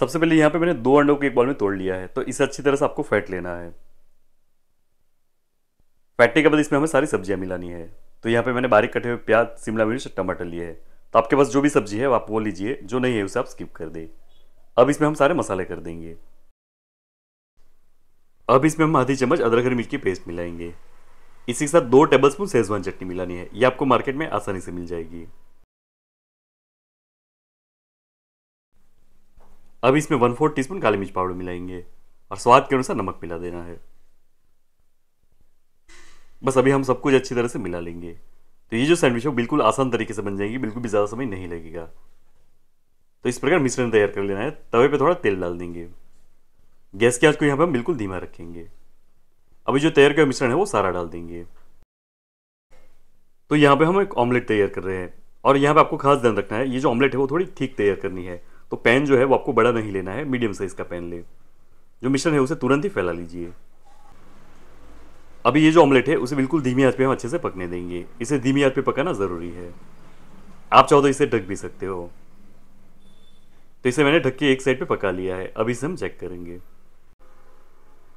सबसे पहले यहाँ पे मैंने दो अंडों को एक बॉल में तोड़ लिया है तो इसे अच्छी तरह से आपको फैट लेना है फैटने के बाद इसमें हमें सारी सब्जियाँ मिलानी है तो यहाँ पे मैंने बारीक कटे हुए प्याज शिमला मिर्च और टमाटर लिए है तो आपके पास जो भी सब्जी है आप वो लीजिए जो नहीं है उसे आप स्किप कर दें अब इसमें हम सारे मसाले कर देंगे अब इसमें हम आधी चम्मच अदरक हरी मिर्च की पेस्ट मिलाएंगे इसी के साथ दो टेबल स्पून सेजवान चटनी मिलानी है ये आपको मार्केट में आसानी से मिल जाएगी अब इसमें वन फोर्थ टी काली मिर्च पाउडर मिलाएंगे और स्वाद के अनुसार नमक मिला देना है बस अभी हम सब कुछ अच्छी तरह से मिला लेंगे तो ये जो सैंडविच है बिल्कुल आसान तरीके से बन जाएगी बिल्कुल भी ज़्यादा समय नहीं लगेगा तो इस प्रकार मिश्रण तैयार कर लेना है तवे पे थोड़ा तेल डाल देंगे गैस की आंच को यहाँ पर हम बिल्कुल धीमा रखेंगे अभी जो तैयार किया मिश्रण है वो सारा डाल देंगे तो यहाँ पे हम एक ऑमलेट तैयार कर रहे हैं और यहाँ पे आपको खास ध्यान रखना है ये जो ऑमलेट है वो थोड़ी ठीक तैयार करनी है तो पेन जो है वो आपको बड़ा नहीं लेना है मीडियम साइज़ का पेन ले जो मिश्रण है उसे तुरंत ही फैला लीजिए अभी ये जो ऑमलेट है उसे बिल्कुल धीमी आंच पे हम अच्छे से पकने देंगे इसे धीमी आंच पे पकाना ज़रूरी है आप चाहो तो इसे ढक भी सकते हो तो इसे मैंने ढक के एक साइड पे पका लिया है अब इसे हम चेक करेंगे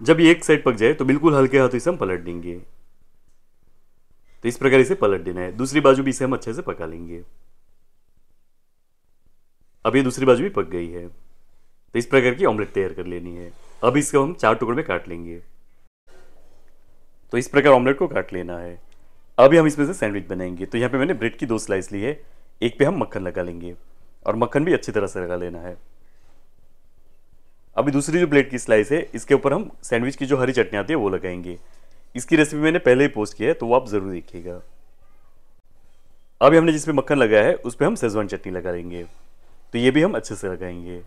जब ये एक साइड पक जाए तो बिल्कुल हल्के हाथों इसे हम पलट देंगे तो इस प्रकार इसे पलट देना है दूसरी बाजू भी इसे हम अच्छे से पका लेंगे अब ये दूसरी बाजू भी पक गई है तो इस प्रकार की ऑमलेट तैयार कर लेनी है अब इसको हम चार टुकड़े में काट लेंगे तो इस प्रकार ऑमलेट को काट लेना है अभी हम इसमें से सैंडविच बनाएंगे तो यहाँ पे मैंने ब्रेड की दो स्लाइस ली है एक पे हम मक्खन लगा लेंगे और मक्खन भी अच्छी तरह से लगा लेना है अभी दूसरी जो ब्रेड की स्लाइस है इसके ऊपर हम सैंडविच की जो हरी चटनी आती है वो लगाएंगे इसकी रेसिपी मैंने पहले ही पोस्ट किया है तो वो आप ज़रूर देखिएगा अभी हमने जिसपे मक्खन लगाया है उस पर हम सेजवान चटनी लगा लेंगे तो ये भी हम अच्छे से लगाएंगे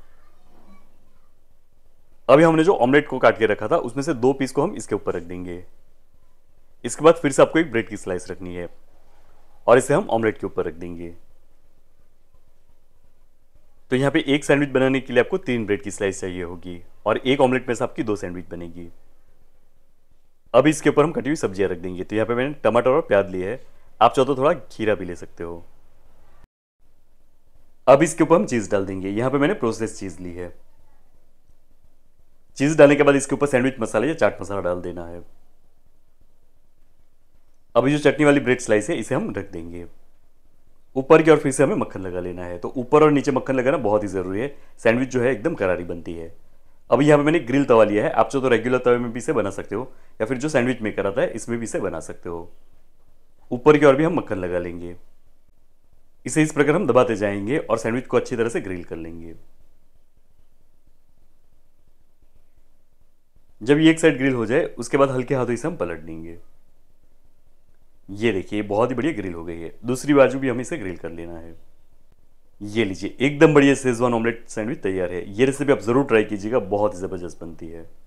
अभी हमने जो ऑमलेट को काट के रखा था उसमें से दो पीस को हम इसके ऊपर रख देंगे इसके बाद फिर से आपको एक ब्रेड की स्लाइस रखनी है और इसे हम ऑमलेट के ऊपर रख देंगे तो यहाँ पे एक सैंडविच बनाने के लिए आपको तीन ब्रेड की स्लाइस चाहिए होगी और एक ऑमलेट में से आपकी दो सैंडविच बनेगी अब इसके ऊपर हम कटी हुई सब्जियां रख देंगे तो यहाँ पे मैंने टमाटर और प्याज लिए है आप चाहो तो थोड़ा खीरा भी ले सकते हो अब इसके ऊपर हम चीज़ डाल देंगे यहाँ पे मैंने प्रोसेस चीज़ ली है चीज़ डालने के बाद इसके ऊपर सैंडविच मसाला या चाट मसाला डाल देना है अभी जो चटनी वाली ब्रेड स्लाइस है इसे हम रख देंगे ऊपर की और फिर से हमें मक्खन लगा लेना है तो ऊपर और नीचे मक्खन लगाना बहुत ही ज़रूरी है सैंडविच जो है एकदम करारी बनती है अभी यहाँ पे मैंने ग्रिल तवा लिया है आप चाहे तो रेगुलर तवे में भी इसे बना सकते हो या फिर जो सैंडविच मेकर आता है इसमें भी इसे बना सकते हो ऊपर की ओर भी हम मक्खन लगा लेंगे इसे इस प्रकार हम दबाते जाएंगे और सैंडविच को अच्छी तरह से ग्रिल कर लेंगे जब ये एक साइड ग्रिल हो जाए उसके बाद हल्के हाथों इसे हम पलट देंगे ये देखिए बहुत ही बढ़िया ग्रिल हो गई है दूसरी बाजू भी हमें इसे ग्रिल कर लेना है ये लीजिए एकदम बढ़िया सेजवान ऑमलेट सैंडविच तैयार है ये रेसिपी आप ज़रूर ट्राई कीजिएगा बहुत ही ज़बरदस्त बनती है